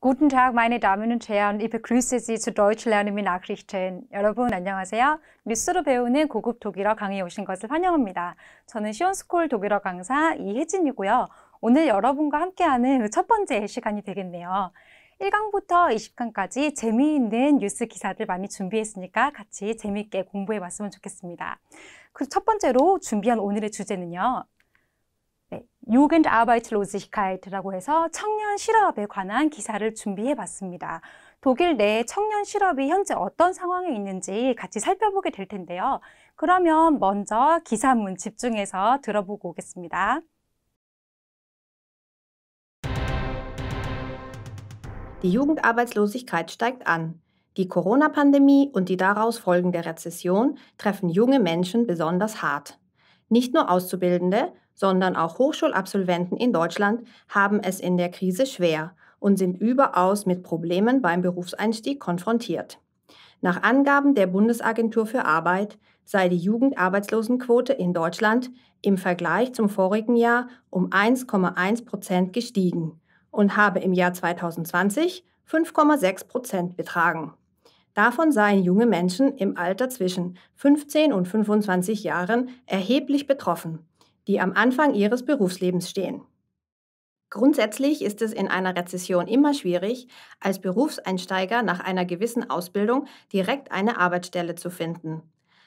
Guten Tag, meine Damen und Herren. Ich begrüße Sie zu Deutsch lernen mit Nachrichten. 여러분 안녕하세요. 뉴스로 배우는 고급 독일어 강의에 오신 것을 환영합니다. 저는 시온스쿨 독일어 강사 이혜진이고요. 오늘 여러분과 함께하는 첫 번째 시간이 되겠네요. 1강부터 20강까지 재미있는 뉴스 기사들 많이 준비했으니까 같이 재미있게 공부해 봤으면 좋겠습니다. 그 첫 번째로 준비한 오늘의 주제는요. 요겐드아바이트로지히카이트라고 해서 청년 실업에 관한 기사를 준비해 봤습니다. 독일 내 청년 실업이 현재 어떤 상황에 있는지 같이 살펴보게 될 텐데요. 그러면 먼저 기사문 집중해서 들어보고 오겠습니다. Die Jugendarbeitslosigkeit steigt an. Die Corona-Pandemie und die daraus folgende Rezession treffen junge Menschen besonders hart. Nicht nur Auszubildende, sondern auch Hochschulabsolventen in Deutschland haben es in der Krise schwer und sind überaus mit Problemen beim Berufseinstieg konfrontiert. Nach Angaben der Bundesagentur für Arbeit sei die Jugendarbeitslosenquote in Deutschland im Vergleich zum vorigen Jahr um 1,1 Prozent gestiegen und habe im Jahr 2020 5,6 Prozent betragen. Davon seien junge Menschen im Alter zwischen 15 und 25 Jahren erheblich betroffen die am Anfang ihres Berufslebens stehen. Grundsätzlich ist es in einer Rezession immer schwierig, als Berufseinsteiger nach einer gewissen Ausbildung direkt eine Arbeitsstelle zu finden.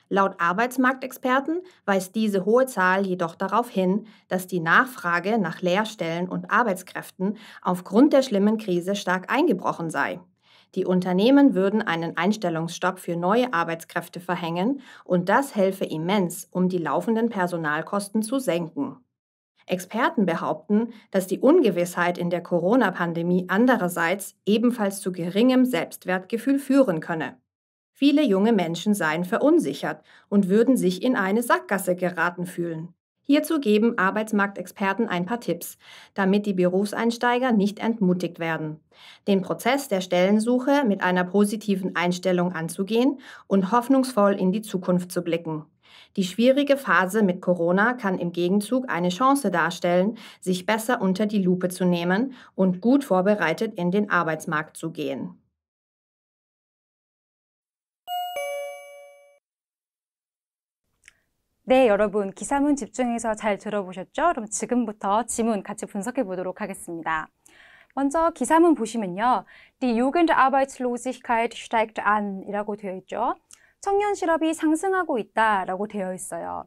Laut Arbeitsmarktexperten weist diese hohe Zahl jedoch darauf hin, dass die Nachfrage nach Lehrstellen und Arbeitskräften aufgrund der schlimmen Krise stark eingebrochen sei. Die Unternehmen würden einen Einstellungsstopp für neue Arbeitskräfte verhängen und das helfe immens, um die laufenden Personalkosten zu senken. Experten behaupten, dass die Ungewissheit in der Corona-Pandemie andererseits ebenfalls zu geringem Selbstwertgefühl führen könne. Viele junge Menschen seien verunsichert und würden sich in eine Sackgasse geraten fühlen. Hierzu geben Arbeitsmarktexperten ein paar Tipps, damit die Berufseinsteiger nicht entmutigt werden. Den Prozess der Stellensuche mit einer positiven Einstellung anzugehen und hoffnungsvoll in die Zukunft zu blicken. Die schwierige Phase mit Corona kann im Gegenzug eine Chance darstellen, sich besser unter die Lupe zu nehmen und gut vorbereitet in den Arbeitsmarkt zu gehen. 네, 여러분 기사문 집중해서 잘 들어보셨죠? 그럼 지금부터 지문 같이 분석해 보도록 하겠습니다. 먼저 기사문 보시면요. Die Jugendarbeitslosigkeit steigt an 이라고 되어 있죠. 청년 실업이 상승하고 있다라고 되어 있어요.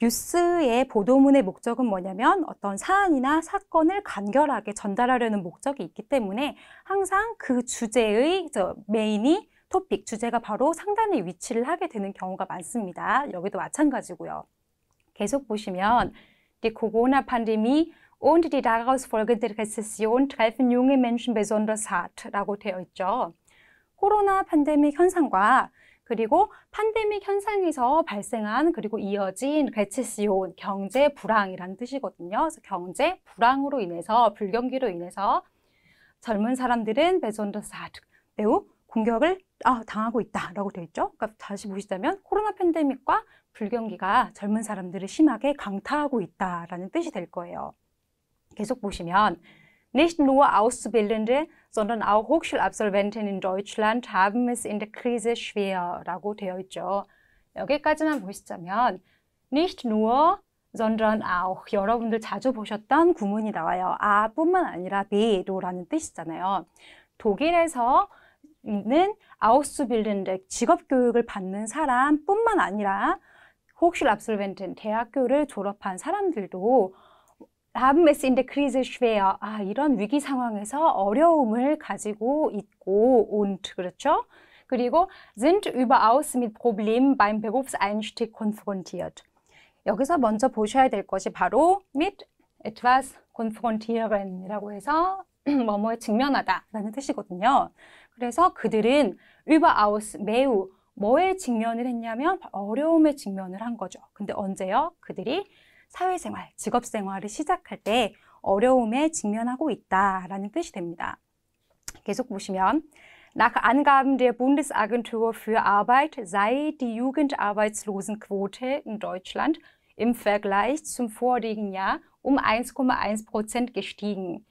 뉴스의 보도문의 목적은 뭐냐면 어떤 사안이나 사건을 간결하게 전달하려는 목적이 있기 때문에 항상 그 주제의 메인이 토픽, 주제가 바로 상단에 위치를 하게 되는 경우가 많습니다. 여기도 마찬가지고요. 계속 보시면 Die Corona-Pandemie und die daraus folgende Rezession treffen junge Menschen besonders hart 라고 되어 있죠. 코로나 팬데믹 현상과 그리고 팬데믹 현상에서 발생한 그리고 이어진 레체시온 경제 불황이라는 뜻이거든요. 그래서 경제 불황으로 인해서 불경기로 인해서 젊은 사람들은 베존더사트 매우 공격을 아, 당하고 있다라고 되어 있죠. 그러니까 다시 보시자면 코로나 팬데믹과 불경기가 젊은 사람들을 심하게 강타하고 있다라는 뜻이 될 거예요. 계속 보시면 Nicht nur a u s b i l d e n d e sondern auch Hochschulabsolventen in Deutschland haben es in der Krise schwer라고 되어 있죠. 여기까지만 보시자면 nicht nur sondern auch 여러분들 자주 보셨던 구문이 나와요. 아뿐만 아니라 be도라는 뜻이잖아요. 독일에서 있는 아우스빌덴렉 직업 교육을 받는 사람뿐만 아니라 혹시 랍솔벤트 대학교를 졸업한 사람들도 haben es in der Krise schwer. 아, 이런 위기 상황에서 어려움을 가지고 있고 und 그렇죠? 그리고 sind überaus mit Problemen beim Berufseinstieg konfrontiert. 여기서 먼저 보셔야 될 것이 바로 mit etwas confrontieren이라고 해서 뭐뭐에 직면하다라는 뜻이거든요. 그래서 그들은 überaus 매우 뭐에 직면을 했냐면 어려움에 직면을 한 거죠. 근데 언제요? 그들이 사회생활, 직업생활을 시작할 때 어려움에 직면하고 있다라는 뜻이 됩니다. 계속 보시면 Nach Angaben der Bundesagentur für Arbeit sei die Jugendarbeitslosenquote in Deutschland im Vergleich zum vorigen Jahr um 1,1 Prozent gestiegen.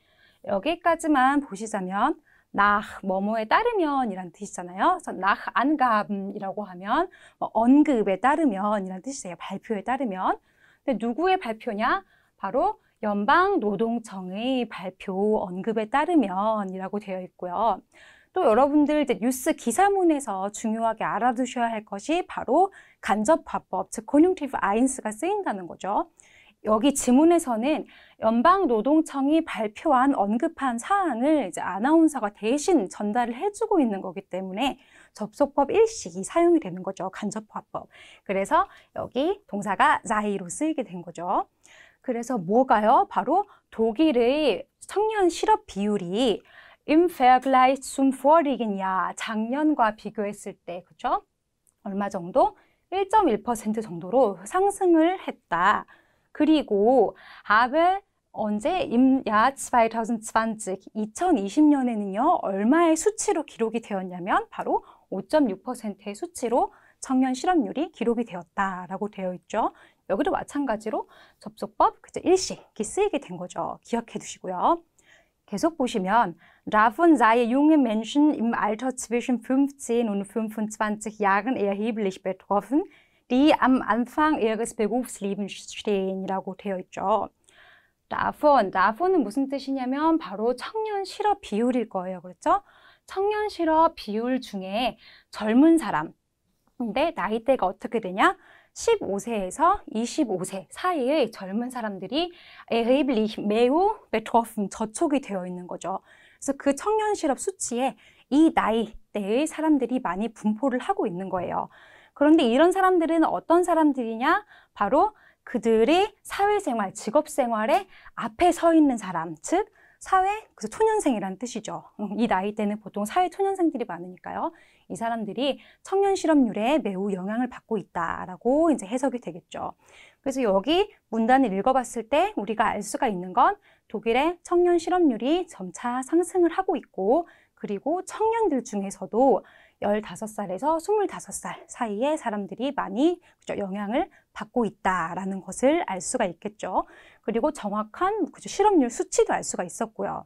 여기까지만 보시자면 nach 뭐뭐에 따르면 이란 뜻이잖아요. 그래서 nach Angaben이라고 하면 뭐 언급에 따르면 이란 뜻이에요. 발표에 따르면. 근데 누구의 발표냐? 바로 연방 노동청의 발표 언급에 따르면이라고 되어 있고요. 또 여러분들 이제 뉴스 기사문에서 중요하게 알아두셔야 할 것이 바로 간접화법, 즉 코뮌티브 아인스가 쓰인다는 거죠. 여기 지문에서는 연방노동청이 발표한 언급한 사항을 이제 아나운서가 대신 전달을 해주고 있는 거기 때문에 접속법 일식이 사용이 되는 거죠. 간접화법. 그래서 여기 동사가 자이로 쓰이게 된 거죠. 그래서 뭐가요? 바로 독일의 청년 실업 비율이 im Vergleich zum vorigen Jahr 작년과 비교했을 때 그렇죠? 얼마 정도? 1.1% 정도로 상승을 했다. 그리고 아베 언제 임야 2020, 2020년에는요, 얼마의 수치로 기록이 되었냐면 바로 5.6%의 수치로 청년 실업률이 기록이 되었다라고 되어 있죠. 여기도 마찬가지로 접속법 그제 일식이 쓰이게 된 거죠. 기억해 두시고요. 계속 보시면 라 a 자 o 용 sei 임 알터 g e Menschen im Alter zwischen 15 und 25 Jahren erheblich betroffen, die am Anfang ihres Berufslebens stehen이라고 되어 있죠. davon, davon은 무슨 뜻이냐면 바로 청년 실업 비율일 거예요. 그렇죠? 청년 실업 비율 중에 젊은 사람근데 나이대가 어떻게 되냐? 15세에서 25세 사이의 젊은 사람들이 에 r 블리히 매우 b 트 t r o 저촉이 되어 있는 거죠. 그래서 그 청년 실업 수치에 이 나이대의 사람들이 많이 분포를 하고 있는 거예요. 그런데 이런 사람들은 어떤 사람들이냐? 바로 그들이 사회생활, 직업생활에 앞에 서 있는 사람, 즉 사회, 그래서 초년생이라는 뜻이죠. 음, 이 나이 때는 보통 사회 초년생들이 많으니까요. 이 사람들이 청년 실업률에 매우 영향을 받고 있다라고 이제 해석이 되겠죠. 그래서 여기 문단을 읽어봤을 때 우리가 알 수가 있는 건 독일의 청년 실업률이 점차 상승을 하고 있고 그리고 청년들 중에서도 열다섯 살에서 스물다섯 살 사이에 사람들이 많이 그죠, 영향을 받고 있다라는 것을 알 수가 있겠죠. 그리고 정확한 그죠, 실업률 수치도 알 수가 있었고요.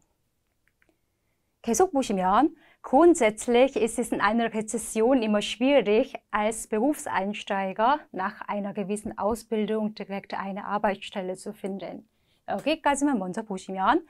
계속 보시면 Grundsätzlich ist es in einer Rezession immer schwierig, als Berufseinsteiger nach einer gewissen Ausbildung direkt eine Arbeitsstelle zu finden. 여기까지만 먼저 보시면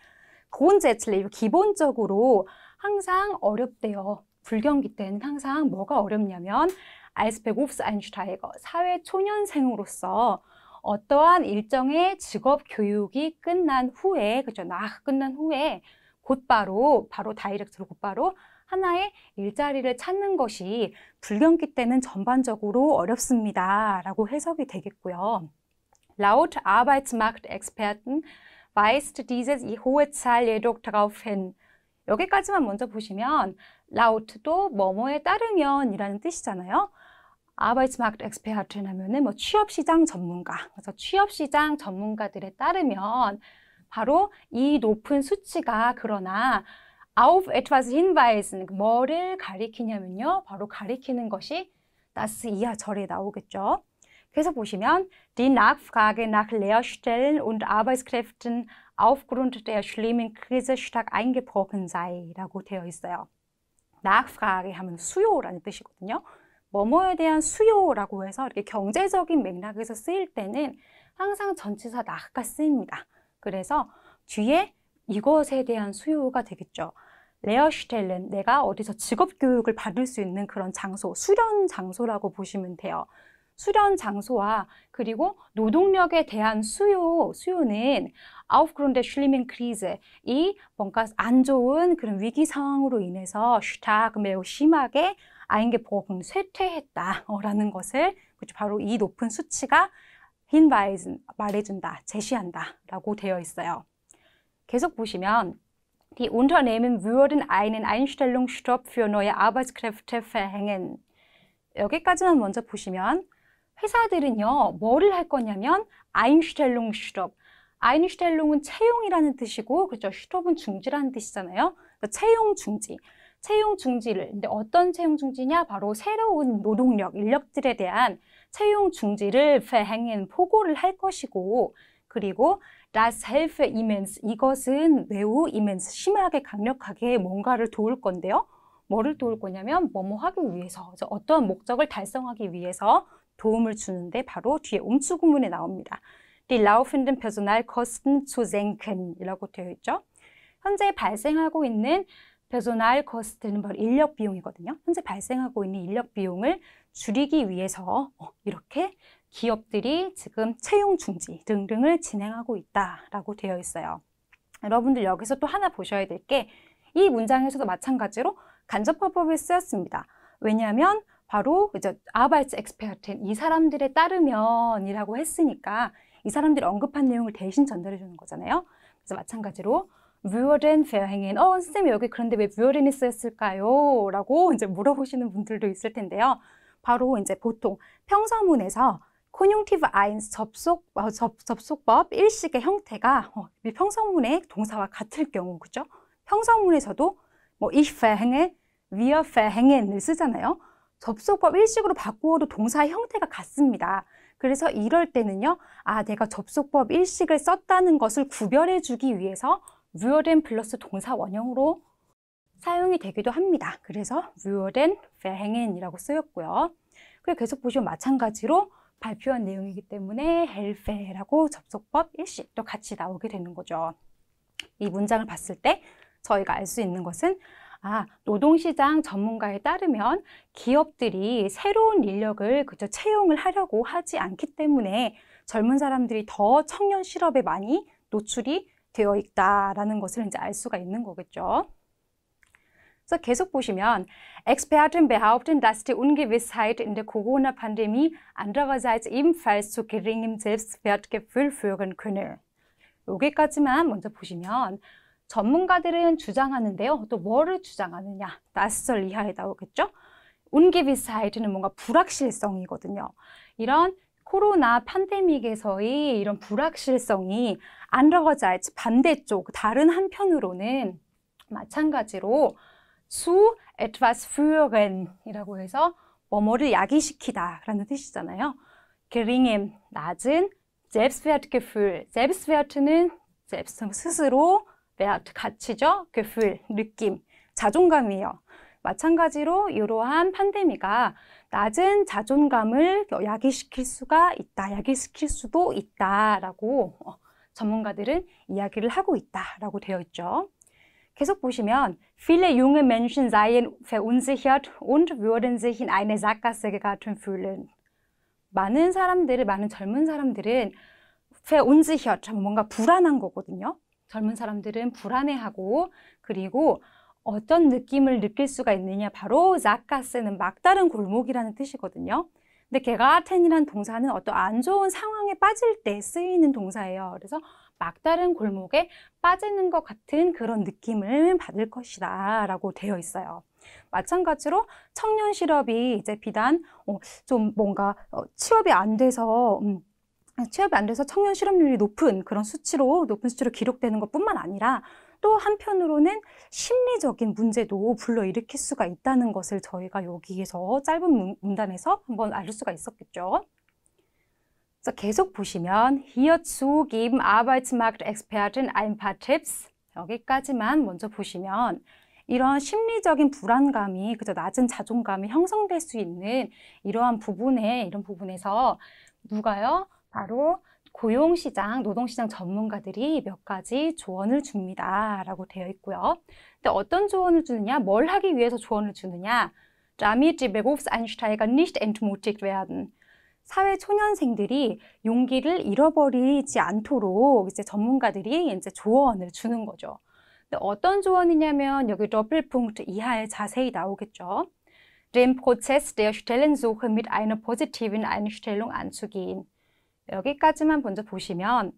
grundsätzlich, 기본적으로 항상 어렵대요. 불경기 때는 항상 뭐가 어렵냐면 아이스펙 옵스 아인슈타이거 사회 초년생으로서 어떠한 일정의 직업 교육이 끝난 후에 그죠 나 끝난 후에 곧바로 바로 다이렉트로 곧바로 하나의 일자리를 찾는 것이 불경기 때는 전반적으로 어렵습니다라고 해석이 되겠고요. Laut Arbeitsmarktexperten weist dieses hohe Zahl jedoch darauf hin. 여기까지만 먼저 보시면 laut도 뭐뭐에 따르면 이라는 뜻이잖아요. 아바이츠마크트엑스페하트는 하면은 뭐 취업시장 전문가. 그래서 취업시장 전문가들에 따르면 바로 이 높은 수치가 그러나 auf etwas hinweisen 뭐를 가리키냐면요. 바로 가리키는 것이 das 이하 절에 나오겠죠. 그래서 보시면 die Nachfrage nach Lehrstellen und Arbeitskräften aufgrund der schlimmen Krise stark eingebrochen sei라고 되어 있어요. 낙악프라게 하면 수요라는 뜻이거든요. 뭐뭐에 대한 수요라고 해서 이렇게 경제적인 맥락에서 쓰일 때는 항상 전치사 나가 쓰입니다. 그래서 뒤에 이것에 대한 수요가 되겠죠. 레어슈텔렌, 내가 어디서 직업 교육을 받을 수 있는 그런 장소, 수련 장소라고 보시면 돼요. 수련 장소와 그리고 노동력에 대한 수요, 수요는 aufgrund der schlimmen Krise 이 뭔가 안 좋은 그런 위기 상황으로 인해서 stark 매우 심하게 아인게보금 쇠퇴했다라는 것을 그렇죠. 바로 이 높은 수치가 hinweisen 말해준다, 제시한다라고 되어 있어요. 계속 보시면 Die Unternehmen würden einen Einstellungsstopp für neue Arbeitskräfte verhängen. 여기까지만 먼저 보시면 회사들은요, 뭐를 할 거냐면 Einstellungsstopp, 아이니슈텔룽은 채용이라는 뜻이고 그렇죠. 슈톱은 중지라는 뜻이잖아요. 그러니까 채용 중지. 채용 중지를 근데 어떤 채용 중지냐? 바로 새로운 노동력, 인력들에 대한 채용 중지를 v e r 포고를 할 것이고 그리고 das helfe immens 이것은 매우 immens 심하게 강력하게 뭔가를 도울 건데요. 뭐를 도울 거냐면 뭐뭐 하기 위해서 어떤 목적을 달성하기 위해서 도움을 주는데 바로 뒤에 움츠구문에 나옵니다. die laufenden Personalkosten zu senken이라고 되어 있죠. 현재 발생하고 있는 personal cost는 바로 인력 비용이거든요. 현재 발생하고 있는 인력 비용을 줄이기 위해서 어, 이렇게 기업들이 지금 채용 중지 등등을 진행하고 있다라고 되어 있어요. 여러분들 여기서 또 하나 보셔야 될 게 이 문장에서도 마찬가지로 간접화법이 쓰였습니다. 왜냐하면 바로 이제 아바이츠 엑스페어텐이 사람들에 따르면이라고 했으니까 이 사람들이 언급한 내용을 대신 전달해 주는 거잖아요. 그래서 마찬가지로 뷰어렌 페어행인 어 선생님 여기 그런데 왜 뷰어렌이 쓰였을까요? 라고 이제 물어보시는 분들도 있을 텐데요. 바로 이제 보통 평서문에서 코뇽티브 아인스 접속, 어, 접, 접속법 일식의 형태가 어, 평서문의 동사와 같을 경우 그죠? 평서문에서도 뭐 if 행에 we are 행엔을 쓰잖아요. 접속법 일식으로 바꾸어도 동사의 형태가 같습니다. 그래서 이럴 때는요, 아, 내가 접속법 일식을 썼다는 것을 구별해 주기 위해서 무얼엔 플러스 동사 원형으로 사용이 되기도 합니다. 그래서 무얼엔 verhängen이라고 쓰였고요. 그리고 계속 보시면 마찬가지로 발표한 내용이기 때문에 헬페라고 접속법 일식도 같이 나오게 되는 거죠. 이 문장을 봤을 때 저희가 알 수 있는 것은 아, 노동시장 전문가에 따르면 기업들이 새로운 인력을 그저 채용을 하려고 하지 않기 때문에 젊은 사람들이 더 청년 실업에 많이 노출이 되어 있다라는 것을 이제 알 수가 있는 거겠죠. 그래서 계속 보시면 Experten behaupten, dass die Ungewissheit in der Corona-Pandemie andererseits ebenfalls zu geringem Selbstwertgefühl führen könne. 여기까지만 먼저 보시면 전문가들은 주장하는데요. 또 뭐를 주장하느냐? 낯설 이하에 나오겠죠? 운기비사이트는 뭔가 불확실성이거든요. 이런 코로나 팬데믹에서의 이런 불확실성이 안러거자이츠 반대쪽 다른 한편으로는 마찬가지로 수에트 w 스퓨어 ü 이라고 해서 뭐뭐를 야기시키다라는 뜻이잖아요. g 링엠 낮은 selbstwertgefühl, s e l b s 스스로 Wert, 가치죠. Gefühl, 느낌, 자존감이에요. 마찬가지로 이러한 판데미가 낮은 자존감을 야기시킬 수가 있다, 야기시킬 수도 있다라고 전문가들은 이야기를 하고 있다라고 되어 있죠. 계속 보시면 viele junge Menschen seien verunsichert und würden sich in eine Sackgasse geraten fühlen. 많은 사람들을 많은 젊은 사람들은 verunsichert 뭔가 불안한 거거든요. 젊은 사람들은 불안해하고 그리고 어떤 느낌을 느낄 수가 있느냐 바로 자카스는 막다른 골목이라는 뜻이거든요. 근데 게가텐이라는 동사는 어떤 안 좋은 상황에 빠질 때 쓰이는 동사예요. 그래서 막다른 골목에 빠지는 것 같은 그런 느낌을 받을 것이다 라고 되어 있어요. 마찬가지로 청년 실업이 이제 비단 어, 좀 뭔가 어, 취업이 안 돼서 음, 아, 취업이 안 돼서 청년 실업률이 높은 그런 수치로 높은 수치로 기록되는 것뿐만 아니라 또 한편으로는 심리적인 문제도 불러일으킬 수가 있다는 것을 저희가 여기에서 짧은 문단에서 한번 알 수가 있었겠죠. 그래서 계속 보시면 Hierzu geben Arbeitsmarktexperten ein paar Tipps 여기까지만 먼저 보시면 이런 심리적인 불안감이 그저 낮은 자존감이 형성될 수 있는 이러한 부분에 이런 부분에서 누가요? 바로 고용시장, 노동시장 전문가들이 몇 가지 조언을 줍니다. 라고 되어 있고요. 근데 어떤 조언을 주느냐, 뭘 하기 위해서 조언을 주느냐. damit die Berufseinsteiger nicht entmutigt werden. 사회 초년생들이 용기를 잃어버리지 않도록 이제 전문가들이 이제 조언을 주는 거죠. 근데 어떤 조언이냐면 여기 더블.트 이하에 자세히 나오겠죠. Den Prozess der Stellensuche mit einer positiven Einstellung anzugehen. 여기까지만 먼저 보시면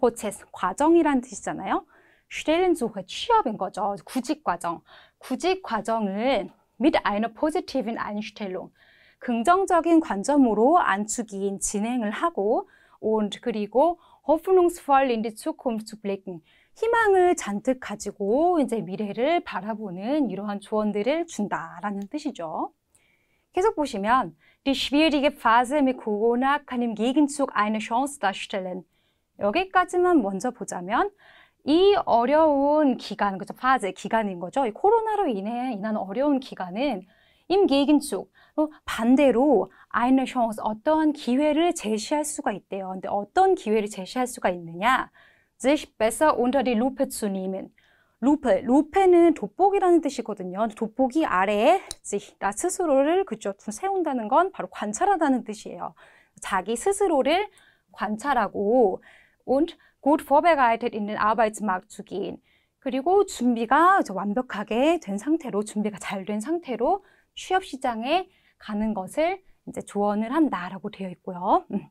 process, 과정이란 뜻이잖아요. Stellensuche, 취업인 거죠. 구직 과정. 구직 과정을 mit einer positiven Einstellung, 긍정적인 관점으로 안축인 진행을 하고 und 그리고 hoffnungsvoll in die Zukunft zu blicken, 희망을 잔뜩 가지고 이제 미래를 바라보는 이러한 조언들을 준다라는 뜻이죠. 계속 보시면 Die schwierige Phase mit Corona kann im Gegenzug eine Chance darstellen. 여기까지만 먼저 보자면 이 어려운 기간, 그죠? 파제 기간인 거죠. 이 코로나로 인해 인한 어려운 기간은 im Gegenzug 반대로 eine Chance 어떠한 기회를 제시할 수가 있대요. 근데 어떤 기회를 제시할 수가 있느냐? sich besser unter die Lupe zu nehmen. 루페, 루페는 돋보기라는 뜻이거든요. 돋보기 아래에 나 스스로를 그쪽 세운다는 건 바로 관찰하다는 뜻이에요. 자기 스스로를 관찰하고 und gut vorbereitet in den Arbeitsmarkt zu gehen. 그리고 준비가 완벽하게 된 상태로 준비가 잘 된 상태로 취업 시장에 가는 것을 이제 조언을 한다라고 되어 있고요. 음.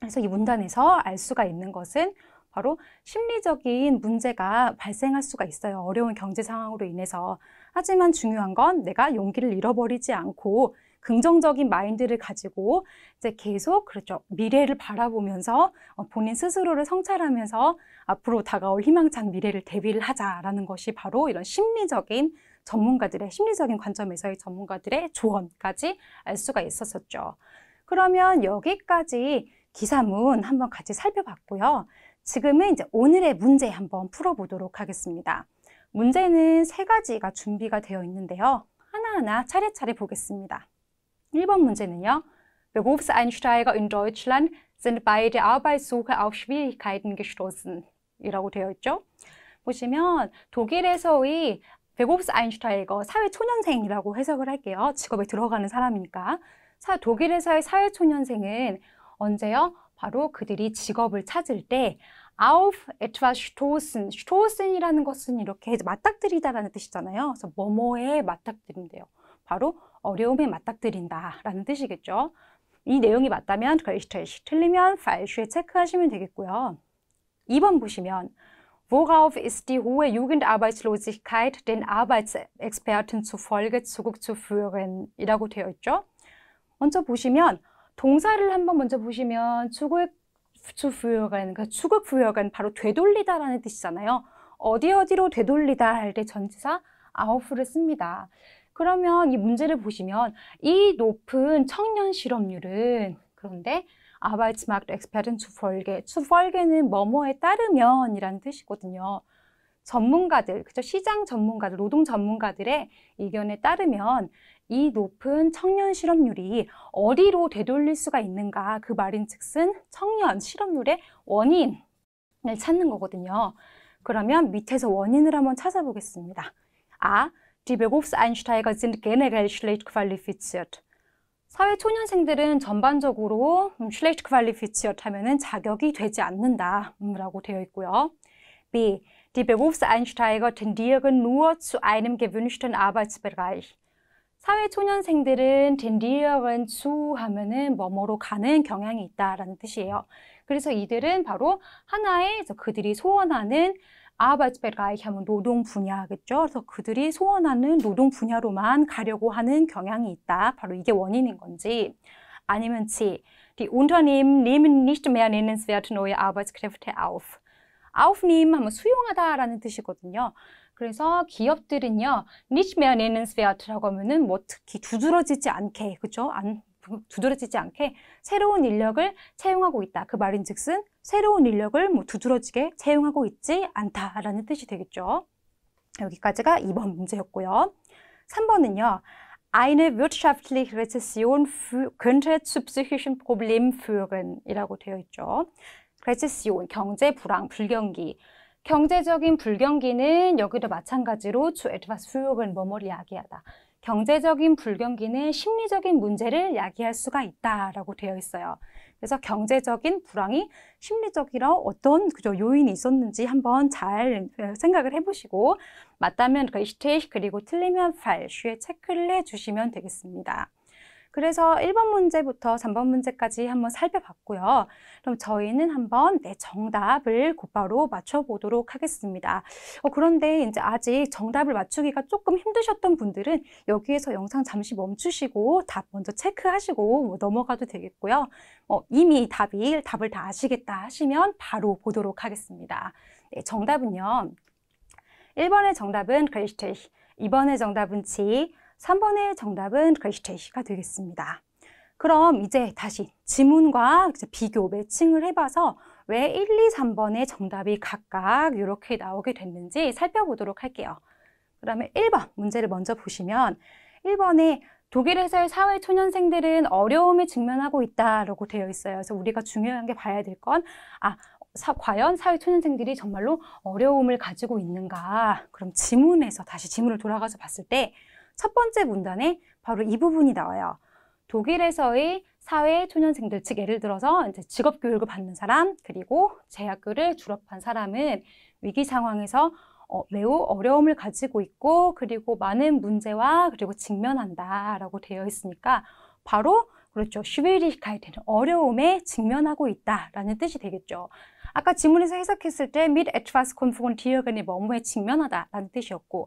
그래서 이 문단에서 알 수가 있는 것은 바로 심리적인 문제가 발생할 수가 있어요. 어려운 경제 상황으로 인해서. 하지만 중요한 건 내가 용기를 잃어버리지 않고 긍정적인 마인드를 가지고 이제 계속 그렇죠 미래를 바라보면서 어, 본인 스스로를 성찰하면서 앞으로 다가올 희망찬 미래를 대비를 하자라는 것이 바로 이런 심리적인 전문가들의 심리적인 관점에서의 전문가들의 조언까지 알 수가 있었었죠. 그러면 여기까지 기사문 한번 같이 살펴봤고요. 지금은 이제 오늘의 문제 한번 풀어보도록 하겠습니다. 문제는 세 가지가 준비가 되어 있는데요. 하나하나 차례차례 보겠습니다. 1번 문제는요. Berufseinsteiger in Deutschland sind bei der Arbeitssuche auf Schwierigkeiten gestoßen. 이라고 되어 있죠. 보시면 독일에서의 베고브스아인슈타이거 사회초년생이라고 해석을 할게요. 직업에 들어가는 사람이니까. 사, 독일에서의 사회초년생은 언제요? 바로 그들이 직업을 찾을 때 auf etwas stoßen. stoßen이라는 것은 이렇게 맞닥뜨리다라는 뜻이잖아요. 그래서 뭐뭐에 맞닥뜨린대요. 바로 어려움에 맞닥뜨린다라는 뜻이겠죠. 이 내용이 맞다면 걸시트시 틀리면 falsch에 체크하시면 되겠고요. 2번 보시면 Worauf ist die hohe Jugendarbeitslosigkeit den Arbeitsexperten zufolge zurückzuführen? 이라고 되어 있죠. 먼저 보시면 동사를 한번 먼저 보시면 죽을 수출 부여간 그러니까 추구 부여간 바로 되돌리다라는 뜻이잖아요. 어디 어디로 되돌리다 할 때 전치사 아웃를 씁니다. 그러면 이 문제를 보시면 이 높은 청년 실업률은 그런데 아바이츠마크 엑스페른 추벌계 추벌계는 뭐뭐에 따르면이라는 뜻이거든요. 전문가들, 그죠? 시장 전문가들, 노동 전문가들의 의견에 따르면 이 높은 청년 실업률이 어디로 되돌릴 수가 있는가 그 말인즉슨 청년 실업률의 원인을 찾는 거거든요. 그러면 밑에서 원인을 한번 찾아보겠습니다. 아, die Berufseinsteiger sind generell schlecht qualifiziert. 사회 초년생들은 전반적으로 schlecht qualifiziert 하면은 자격이 되지 않는다라고 되어 있고요. B. Die Berufseinsteiger tendieren nur zu einem gewünschten Arbeitsbereich. 사회초년생들은 den l e h zu 하면은 뭐뭐로 가는 경향이 있다라는 뜻이에요. 그래서 이들은 바로 하나의 그들이 소원하는 아바츠베라이 하면 노동 분야겠죠. 그래서 그들이 소원하는 노동 분야로만 가려고 하는 경향이 있다. 바로 이게 원인인 건지 아니면 지 Die Unternehmen nehmen nicht mehr n e n n e n s w e r t neue Arbeitskräfte auf. aufnehmen 하면 수용하다라는 뜻이거든요. 그래서 기업들은요, n i c h 는스 a 어트라고 하면은 뭐 특히 두드러지지 않게, 그죠? 안 두드러지지 않게 새로운 인력을 채용하고 있다. 그 말인즉슨 새로운 인력을 뭐 두드러지게 채용하고 있지 않다라는 뜻이 되겠죠. 여기까지가 2번 문제였고요. 3번은요. Eine wirtschaftliche Rezession könnte zu psychischen Problemen führen 이라고 되어 있죠. Rezession, 경제 불황, 불경기. 경제적인 불경기는 여기도 마찬가지로 주에드바 w a s f ü h r 야기하다. 경제적인 불경기는 심리적인 문제를 야기할 수가 있다라고 되어 있어요. 그래서 경제적인 불황이 심리적으로 어떤 그죠 요인이 있었는지 한번 잘 생각을 해보시고 맞다면 리시테이 그 그리고 틀리면 팔 슈에 체크를 해주시면 되겠습니다. 그래서 1번 문제부터 3번 문제까지 한번 살펴봤고요. 그럼 저희는 한번 내 정답을 곧바로 맞춰보도록 하겠습니다. 어, 그런데 이제 아직 정답을 맞추기가 조금 힘드셨던 분들은 여기에서 영상 잠시 멈추시고 답 먼저 체크하시고 뭐 넘어가도 되겠고요. 어, 이미 답이 답을 다 아시겠다 하시면 바로 보도록 하겠습니다. 네, 정답은요. 1번의 정답은 글씨테이 2번의 정답은 치, 3번의 정답은 그레이시테이시가 되겠습니다. 그럼 이제 다시 지문과 비교 매칭을 해봐서 왜 1, 2, 3번의 정답이 각각 이렇게 나오게 됐는지 살펴보도록 할게요. 그 다음에 1번 문제를 먼저 보시면 1번에 독일에서의 사회 초년생들은 어려움에 직면하고 있다라고 되어 있어요. 그래서 우리가 중요한 게 봐야 될 건 아, 사, 과연 사회 초년생들이 정말로 어려움을 가지고 있는가? 그럼 지문에서 다시 지문을 돌아가서 봤을 때첫 번째 문단에 바로 이 부분이 나와요. 독일에서의 사회 초년생들 측 예를 들어서 이제 직업 교육을 받는 사람 그리고 재학교를 졸업한 사람은 위기 상황에서 어, 매우 어려움을 가지고 있고 그리고 많은 문제와 그리고 직면한다라고 되어 있으니까 바로 그렇죠. 슈베리카이트는 어려움에 직면하고 있다라는 뜻이 되겠죠. 아까 지문에서 해석했을 때 mit etwas konfrontieren 이 뭐뭐에 직면하다라는 뜻이었고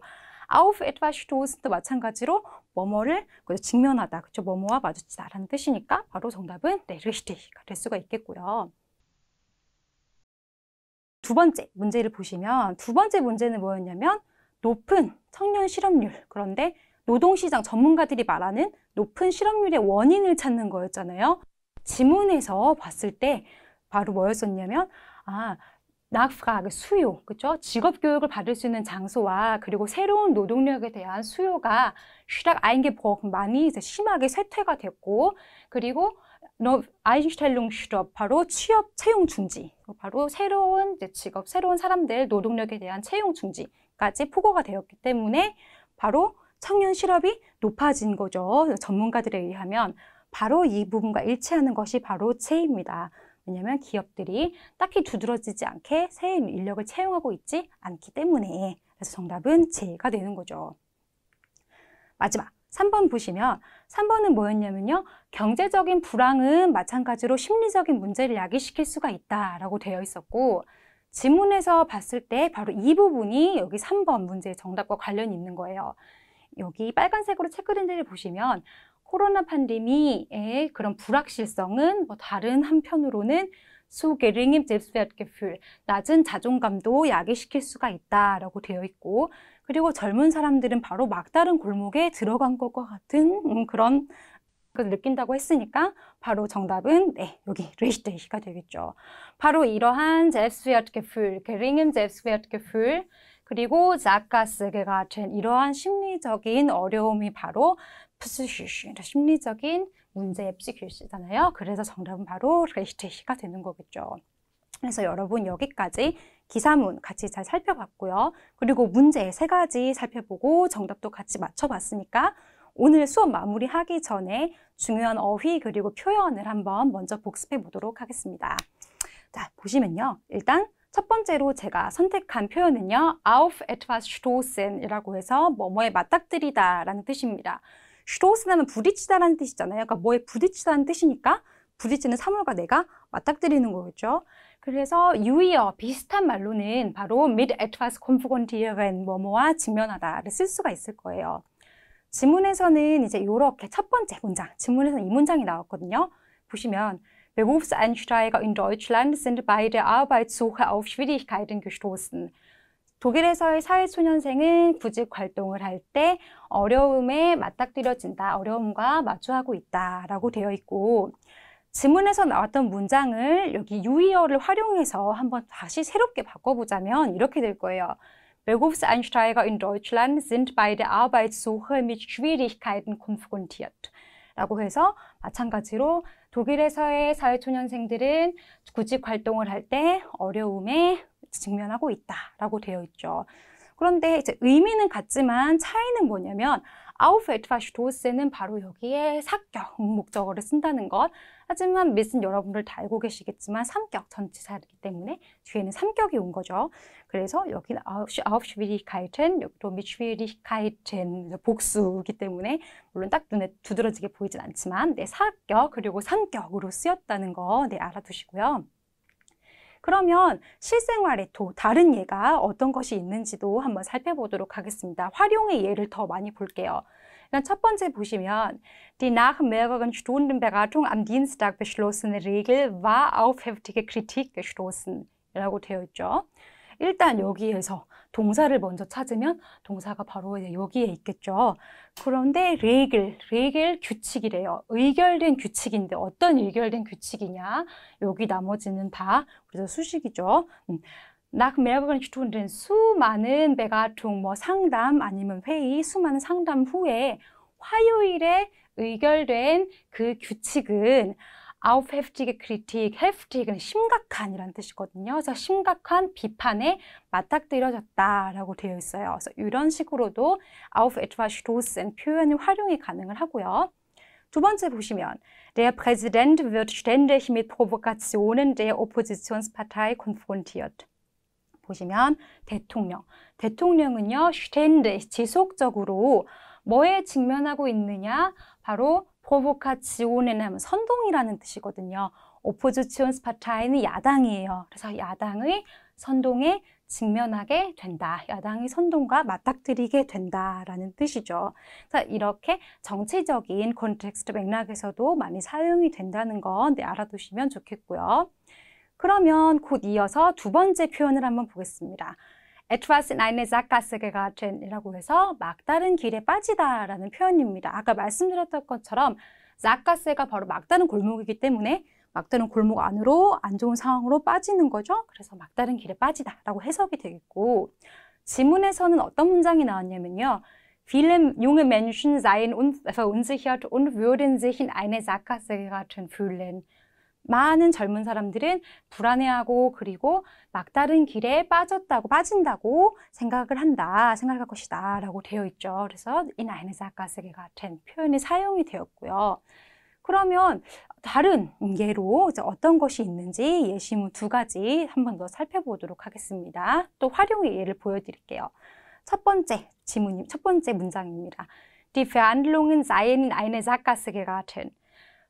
auf etwas stoß도 마찬가지로 뭐뭐를 직면하다, 그렇죠? 뭐뭐와 마주치다라는 뜻이니까 바로 정답은 네, richtig가 될 수가 있겠고요. 두 번째 문제를 보시면 두 번째 문제는 뭐였냐면 높은 청년 실업률 그런데 노동시장 전문가들이 말하는 높은 실업률의 원인을 찾는 거였잖아요. 지문에서 봤을 때 바로 뭐였었냐면 아 낙프가 그 수요, 그렇죠? 직업 교육을 받을 수 있는 장소와 그리고 새로운 노동력에 대한 수요가 쉬락 아인게 복 많이 이제 심하게 쇠퇴가 됐고 그리고 아인슈타일룽 슈럽 바로 취업 채용 중지, 바로 새로운 직업, 새로운 사람들 노동력에 대한 채용 중지까지 폭고가 되었기 때문에 바로 청년 실업이 높아진 거죠. 전문가들에 의하면 바로 이 부분과 일치하는 것이 바로 체입니다. 왜냐하면 기업들이 딱히 두드러지지 않게 새 인력을 채용하고 있지 않기 때문에 그래서 정답은 제가 되는 거죠. 마지막 3번 보시면 3번은 뭐였냐면요. 경제적인 불황은 마찬가지로 심리적인 문제를 야기시킬 수가 있다라고 되어 있었고 지문에서 봤을 때 바로 이 부분이 여기 3번 문제의 정답과 관련이 있는 거예요. 여기 빨간색으로 체크랜드를 보시면 코로나 팬데미의 그런 불확실성은 뭐 다른 한편으로는 수 게링임 잽스베트게풀 낮은 자존감도 야기시킬 수가 있다라고 되어 있고 그리고 젊은 사람들은 바로 막다른 골목에 들어간 것과 같은 음, 그런 그 느낀다고 했으니까 바로 정답은 네 여기 레이데이가 스 되겠죠. 바로 이러한 잽스웨어트게풀, 게링임 잽스웨어트게풀 그리고 자카스게 같은 이러한 심리적인 어려움이 바로 푸스 y c h 심리적인 문제의 p s 잖아요 그래서 정답은 바로 레히테시가 되는 거겠죠. 그래서 여러분 여기까지 기사문 같이 잘 살펴봤고요. 그리고 문제 세 가지 살펴보고 정답도 같이 맞춰봤으니까 오늘 수업 마무리하기 전에 중요한 어휘 그리고 표현을 한번 먼저 복습해 보도록 하겠습니다. 자, 보시면요. 일단 첫 번째로 제가 선택한 표현은요. auf etwas stoßen이라고 해서 뭐뭐에 맞닥뜨리다 라는 뜻입니다. 슈로스는 부딪히다라는 뜻이잖아요. 그러니까 뭐에 부딪히다는 뜻이니까 부딪히는 사물과 내가 맞닥뜨리는 거겠죠. 그래서 유의어 비슷한 말로는 바로 mit etwas konfrontieren 뭐뭐와 직면하다를 쓸 수가 있을 거예요. 지문에서는 이제 이렇게 첫 번째 문장, 지문에서는 이 문장이 나왔거든요. 보시면 Berufseinsteiger in Deutschland sind bei der Arbeitssuche auf Schwierigkeiten gestoßen. 독일에서의 사회초년생은 구직 활동을 할 때 어려움에 맞닥뜨려진다, 어려움과 마주하고 있다 라고 되어 있고 지문에서 나왔던 문장을 여기 유의어를 활용해서 한번 다시 새롭게 바꿔보자면 이렇게 될 거예요. Berufseinsteiger in Deutschland sind bei der Arbeitssuche mit Schwierigkeiten konfrontiert. 라고 해서 마찬가지로 독일에서의 사회초년생들은 구직 활동을 할 때 어려움에 직면하고 있다라고 되어 있죠. 그런데 이제 의미는 같지만 차이는 뭐냐면 아우페트파슈 도스는 바로 여기에 사격 목적어를 쓴다는 것. 하지만 미스 여러분들 다 알고 계시겠지만 삼격 전치사이기 때문에 뒤에는 삼격이 온 거죠. 그래서 여기는 아우슈비리카이첸, 여기도 미슈비리카이첸 복수기 때문에 물론 딱 눈에 두드러지게 보이진 않지만 네, 사격 그리고 삼격으로 쓰였다는 거 네, 알아두시고요. 그러면 실생활에 또 다른 예가 어떤 것이 있는지도 한번 살펴보도록 하겠습니다. 활용의 예를 더 많이 볼게요. 일단 첫 번째 보시면 die nach mehreren Stunden Beratung am Dienstag beschlossene Regel war auf heftige Kritik gestoßen 이라고 되어 있죠. 일단 여기에서 동사를 먼저 찾으면 동사가 바로 여기에 있겠죠. 그런데 레겔, 레겔 규칙이래요. 의결된 규칙인데 어떤 의결된 규칙이냐? 여기 나머지는 다 그래서 수식이죠. 음. nach m e h r e r 수많은 배가통 뭐 상담 아니면 회의 수많은 상담 후에 화요일에 의결된 그 규칙은 아홉 heftige Kritik, heftig은 심각한 이란 뜻이거든요. 그래서 심각한 비판에 맞닥뜨려졌다라고 되어 있어요. 그래서 이런 식으로도 auf etwas stoßen 표현이 활용이 가능을 하고요. 두 번째 보시면 Der Präsident wird ständig mit Provokationen der Oppositionspartei konfrontiert. 보시면 대통령, 대통령은요 ständig 지속적으로 뭐에 직면하고 있느냐? 바로 포보카지온에는 선동이라는 뜻이거든요. 오포즈치온스파타이는 야당이에요. 그래서 야당의 선동에 직면하게 된다. 야당의 선동과 맞닥뜨리게 된다라는 뜻이죠. 이렇게 정치적인 컨텍스트 맥락에서도 많이 사용이 된다는 건 네, 알아두시면 좋겠고요. 그러면 곧 이어서 두 번째 표현을 한번 보겠습니다. etwas in eine Sackgasse geraten이라고 해서 막다른 길에 빠지다라는 표현입니다. 아까 말씀드렸던 것처럼 사가스가 바로 막다른 골목이기 때문에 막다른 골목 안으로 안 좋은 상황으로 빠지는 거죠. 그래서 막다른 길에 빠지다라고 해석이 되겠고 지문에서는 어떤 문장이 나왔냐면요. Viele junge Menschen seien verunsichert und würden sich in eine Sackgasse geraten fühlen. 많은 젊은 사람들은 불안해하고 그리고 막다른 길에 빠졌다고 빠진다고 생각을 한다 생각할 것이다 라고 되어 있죠 그래서 인 아이네스 아까스게 같은 표현이 사용이 되었고요 그러면 다른 예로 이제 어떤 것이 있는지 예시문 두 가지 한 번 더 살펴보도록 하겠습니다 또 활용의 예를 보여드릴게요 첫 번째 지문, 첫 번째 문장입니다 Die Verhandlungen seien eine s a k a s s e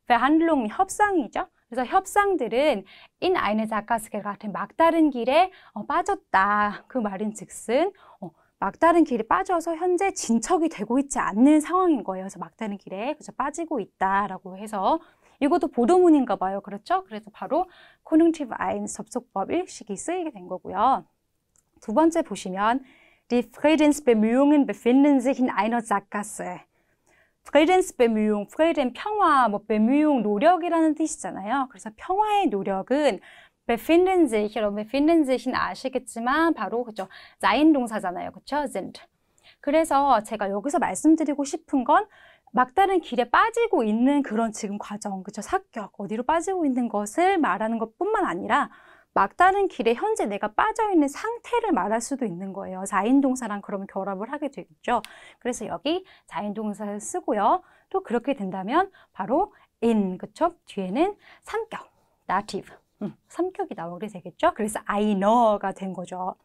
Verhandlung, 협상이죠 그래서 협상들은 인 아이네 자카스겔 같은 막다른 길에 어, 빠졌다. 그 말인 즉슨 어, 막다른 길에 빠져서 현재 진척이 되고 있지 않는 상황인 거예요. 그래서 막다른 길에 그저 빠지고 있다라고 해서 이것도 보도문인가 봐요. 그렇죠? 그래서 바로 코뮙티브 아인 접속법 일식이 쓰이게 된 거고요. 두 번째 보시면 Die Friedensbemühungen befinden sich in einer Sackgasse. 프레덴스베미용 프레덴 평화, 뭐베미용 노력이라는 뜻이잖아요. 그래서 평화의 노력은 befinden 여러분 b e f i n d e 아시겠지만 바로 그죠 자인 동사잖아요, 그렇죠? s i 그래서 제가 여기서 말씀드리고 싶은 건 막다른 길에 빠지고 있는 그런 지금 과정, 그죠 사격 어디로 빠지고 있는 것을 말하는 것뿐만 아니라 막다른 길에 현재 내가 빠져있는 상태를 말할 수도 있는 거예요. 자인동사랑 그러면 결합을 하게 되겠죠. 그래서 여기 자인동사를 쓰고요. 또 그렇게 된다면 바로 in, 그쵸? 뒤에는 삼격, native, 음, 삼격이 나오게 되겠죠. 그래서 I know가 된 거죠.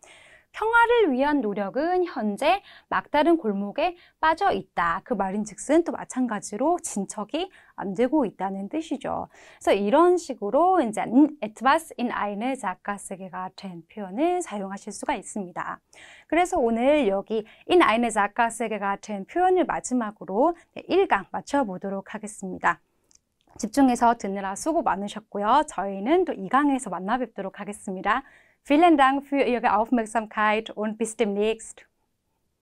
평화를 위한 노력은 현재 막다른 골목에 빠져 있다. 그 말인즉슨 또 마찬가지로 진척이 안 되고 있다는 뜻이죠. 그래서 이런 식으로 이제 etwas in eine s a c k a s s 가된 표현을 사용하실 수가 있습니다. 그래서 오늘 여기 in eine s a c k a s s 가된 표현을 마지막으로 1강 맞춰보도록 하겠습니다. 집중해서 듣느라 수고 많으셨고요. 저희는 또 2강에서 만나 뵙도록 하겠습니다. Vielen Dank für Ihre Aufmerksamkeit und bis demnächst.